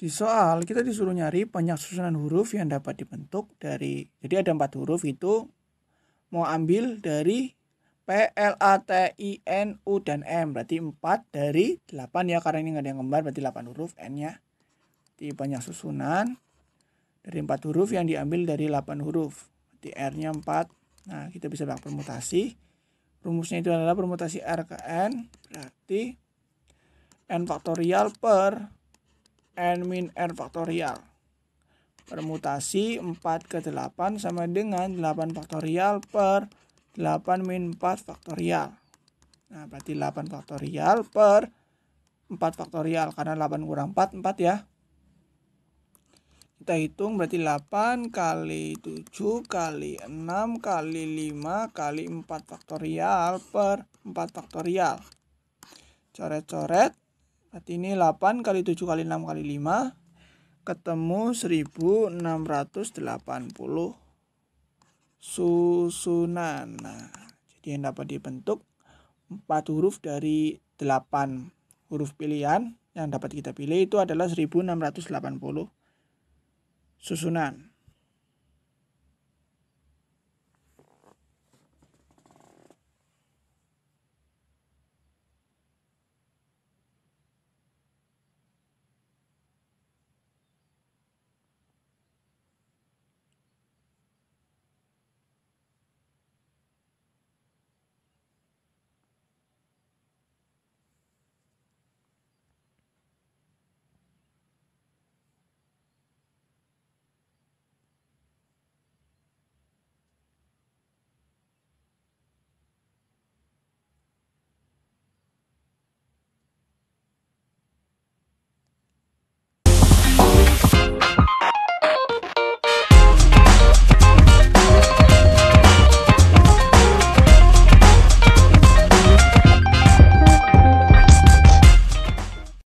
Di soal kita disuruh nyari banyak susunan huruf yang dapat dibentuk dari jadi ada empat huruf itu mau ambil dari P, L, A, T, I, N, U, dan M. Berarti empat dari delapan ya, karena ini nggak ada yang kembar, berarti delapan huruf N-nya. Jadi banyak susunan dari empat huruf yang diambil dari delapan huruf. Berarti R-nya empat, Nah, kita bisa bak permutasi. Rumusnya itu adalah permutasi R ke N, berarti N faktorial per n min r faktorial. Permutasi 4 ke 8 sama dengan 8 faktorial per 8 min 4 faktorial. Nah, berarti 8 faktorial per 4 faktorial. Karena 8 kurang 4, 4 ya. Kita hitung berarti 8 kali 7 kali 6 kali 5 kali 4 faktorial per 4 faktorial. Coret-coret Berarti ini 8 kali 7 kali 6 kali 5 ketemu 1680 susunan. Nah, jadi yang dapat dibentuk 4 huruf dari 8 huruf pilihan yang dapat kita pilih itu adalah 1680 susunan.